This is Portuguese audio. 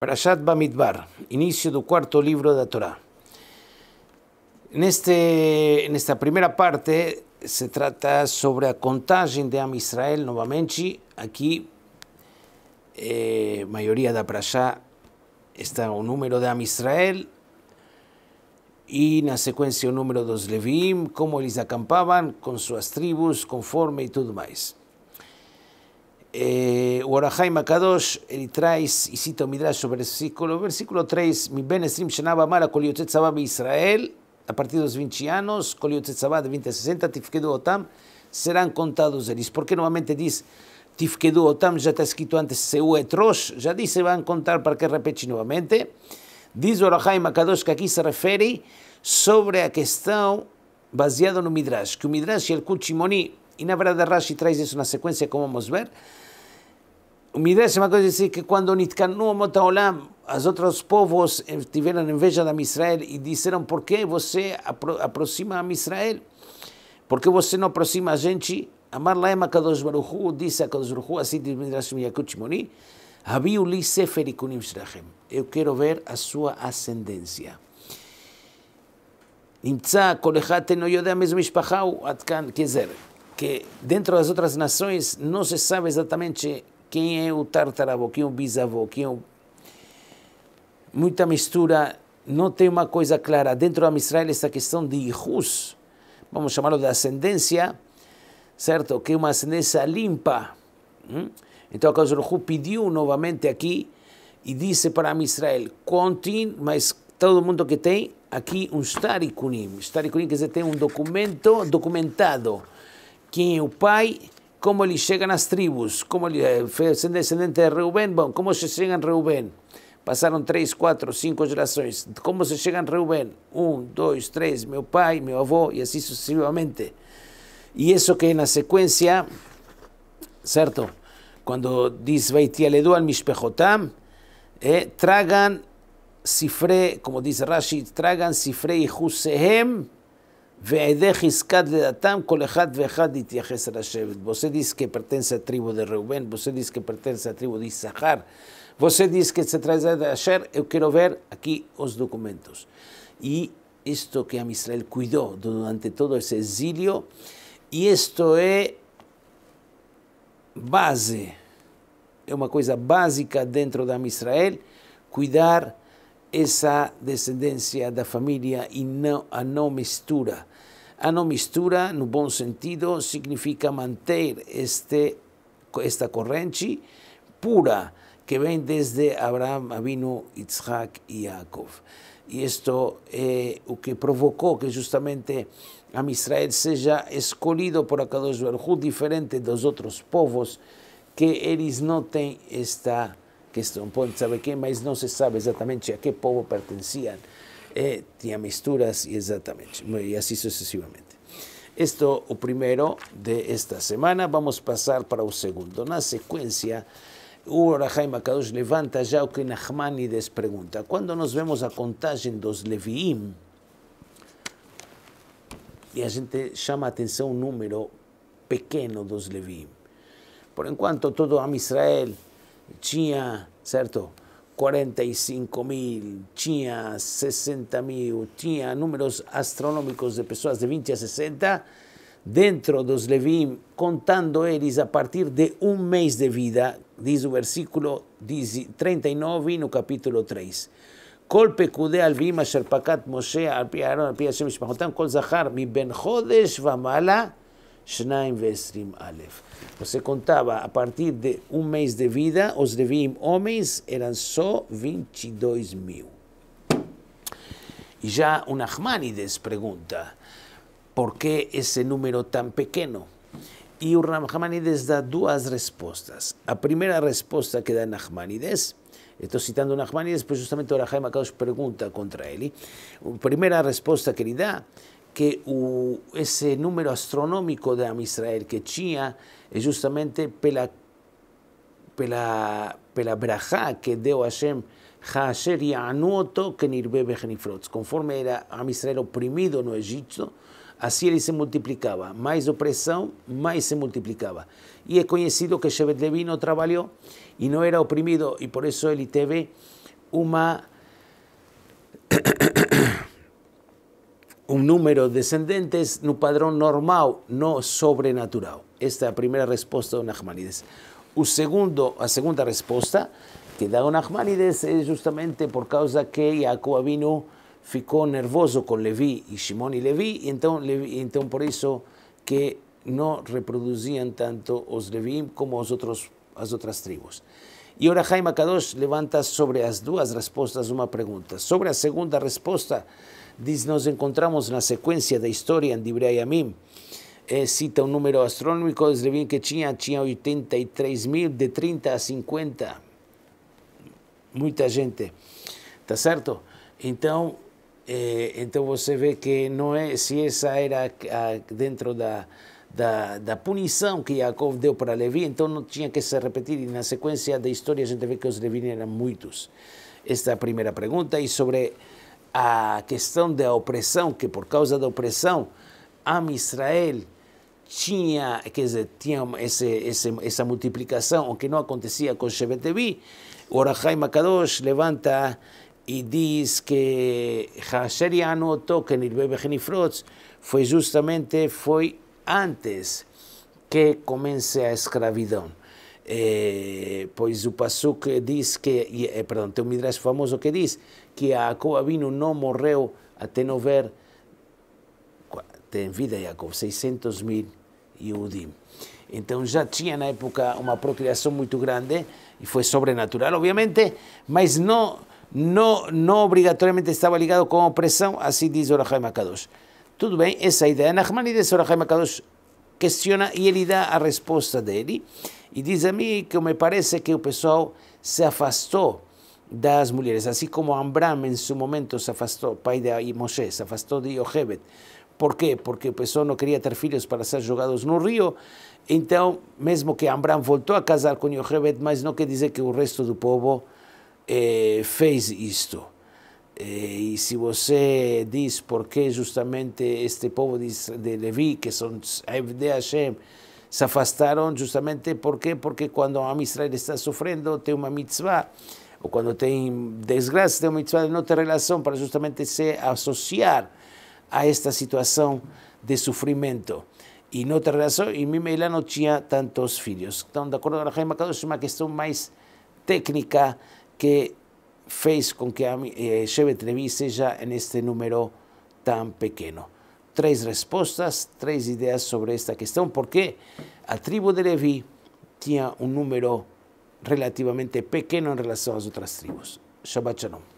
Parashat Bamidbar, início do quarto livro da Torá. Neste, nesta primeira parte se trata sobre a contagem de Am Israel novamente. Aqui, eh, maioria da Parashá está o número de Am Israel e na sequência o número dos Levim, como eles acampavam com suas tribos, conforme e tudo mais. Eh, o Orahaim Akadosh, ele traz e cita o Midrash sobre esse versículo, versículo 3, Mi ben esrim shenava mara kol yotetzavam Israel, a partir dos 20 anos, kol yotetzavam de 20 a 60, tifkedu otam, serão contados eles. Porque novamente diz tifkedu otam, já está escrito antes, seu etrosh, já disse, vão contar, para que repete novamente. Diz o Orahaim Akadosh que aqui se refere sobre a questão baseada no Midrash, que o Midrash e o kuchimoni e na verdade Rashi traz isso na sequência, como vamos ver. o é uma coisa é que quando Nitkanu Motaolam, os outros povos eh, tiveram inveja da Israel e disseram: por que você apro aproxima a Israel? Por que você não aproxima a gente? Amar Laem Akadosh Baruchu, disse Akadosh Baruchu, assim diz Midrashim Yakut Shimoni, Habiu li sefer ikunim shrachem. Eu quero ver a sua ascendência. נמצא כל אחד אינו יודע מאיזו משפחה הוא, עד כאן, que dentro das outras nações não se sabe exatamente quem é o tartaravô, quem é o bisavô, quem é o... Muita mistura, não tem uma coisa clara. Dentro da Israel, essa questão de Rus, vamos chamá-lo de ascendência, certo? Que é uma ascendência limpa. Hum? Então, a Hu pediu novamente aqui e disse para Israel: contem, mas todo mundo que tem aqui um Starikunim. Starikunim quer dizer, tem um documento documentado. es el pai, ¿Cómo le llegan las tribus? ¿Cómo le el eh, descendente de Reubén, bueno, cómo se llegan a Reubén. Pasaron tres, cuatro, cinco generaciones. ¿Cómo se llegan a Reubén? Un, dos, tres, mi pai, mi abuelo y así sucesivamente. Y eso que secuencia, secuencia Cuando cuando diz Veitialedu al Mishpejotam, eh, tragan cifre, como dice Rashi, tragan, cifre y Husehem, Você diz que pertence à tribo de Reuben, você diz que pertence à tribo de Issachar, você diz que se traz de Asher. Eu quero ver aqui os documentos. E isto que a Israel cuidou durante todo esse exílio, e isto é base, é uma coisa básica dentro da Israel, cuidar esa descendencia de familia y no a no mistura. A no mistura, no buen sentido, significa mantener este, esta corrente pura que viene desde Abraham, Avino, Isaac y Jacob. Y esto es eh, lo que provocó que justamente a Israel sea escolhido por Akadosh Baruch diferente de los otros pueblos, que ellos no tengan esta que sabe que, ...pero no se sabe exactamente a qué pueblo pertenecían... Eh, tenía misturas y exactamente, y así sucesivamente Esto el primero de esta semana, vamos a pasar para el segundo. Una secuencia. secuencia... Rahaim Akadosh levanta ya... o que Nachmanides pregunta... vemos a en dos Leviim, ...y a gente llama atención un número número de dos Leviim. Por cuanto todo a Israel tinha, ¿cierto? 45 mil, tinha 60 mil, números astronómicos de personas de 20 a 60 dentro dos Levim, contando eles a partir de un mes de vida, dice el versículo 39 el capítulo 3. colpe פקודי הלוויים אשר Moshe al על פי אהרון, mi ben Shnaim Vestrim Aleph. Você contava a partir de um mês de vida, os Levim homens eram só 22 mil. E já o Nachmanides pergunta, por que esse número tão pequeno? E o Nachmanides dá duas respostas. A primeira resposta que dá Nachmanides Estou citando Nachmanides, pois justamente o Rahaim Akadosh pergunta contra ele. A primeira resposta que ele dá que o, esse número astronômico da Amisrael que tinha é justamente pela pela pela brachá que deu Hashem Hasher que Nirbebe Bechenifrotz. Conforme era Amisrael oprimido no Egito, assim ele se multiplicava. Mais opressão, mais se multiplicava. E é conhecido que Shevet Levi não trabalhou e não era oprimido, e por isso ele teve uma un número descendente es un padrón normal, no sobrenatural. Esta es la primera respuesta de Nachmanides. La segundo, la segunda respuesta que da Nachmanides es justamente por causa que Jacob vino, ficó nervoso con Levi y Shimon y Levi, y entonces, entonces por eso que no reproducían tanto os Levi como os outros, as outras E ora Jaime Kadosh levanta sobre as duas respostas uma pergunta. Sobre a segunda resposta, diz, nós encontramos na sequência da história em Divrei Yamim, eh, cita um número astronômico, eles que tinha, tinha 83 mil, de 30 a 50, muita gente, está certo? Então, eh, então você vê que não é, se essa era a, dentro da da, da punição que Jacob deu para Levi, então não tinha que se repetir. E na sequência da história a gente vê que os Levi eram muitos. Esta é a primeira pergunta. E sobre a questão da opressão, que por causa da opressão, Am Israel tinha, quer dizer, tinha esse, esse, essa multiplicação, o que não acontecia com Shevetevi, O Orahai Makadosh levanta e diz que Hasher Yanoto, Nilbebe Genifrotz, foi justamente, foi antes que comece a escravidão. É, eh, pois o Pasuk diz que, é, eh, perdão, tem um Midrash famoso que diz que a Jacob Avino não morreu até não ver, tem vida Jacob, 600 mil Yudim. Então já tinha na época uma procriação muito grande e foi sobrenatural, obviamente, mas não, não, não obrigatoriamente estava ligado com a opressão, assim diz o Orahai Makadosh. Tudo bem, essa é a ideia. Nachmanides Orachaim Akadosh questiona e ele dá a resposta dele. E diz a mim que me parece que o pessoal se afastou das mulheres, assim como Ambram em seu momento se afastou, pai de Moshe, se afastou de Yohebet. Por quê? Porque o pessoal não queria ter filhos para ser jogados no rio. Então, mesmo que Ambram voltou a casar com Yohebet, mas não quer dizer que o resto do povo eh, fez isto. E eh, se você diz por que justamente este povo de, Levi, que são de Hashem, se afastaram justamente porque porque quando a Israel está sofrendo tem uma mitzvah ou quando tem desgraça tem uma mitzvah de não ter relação para justamente se associar a esta situação de sofrimento e não ter relação e Mimela não tinha tantos filhos então de acordo com a Rahim é uma questão mais técnica que face con que eh, lleve sea ya en este número tan pequeño. Tres respuestas, tres ideas sobre esta cuestión, porque la tribu de Levi tiene un número relativamente pequeño en relación a las otras tribus. Shabbat Shalom.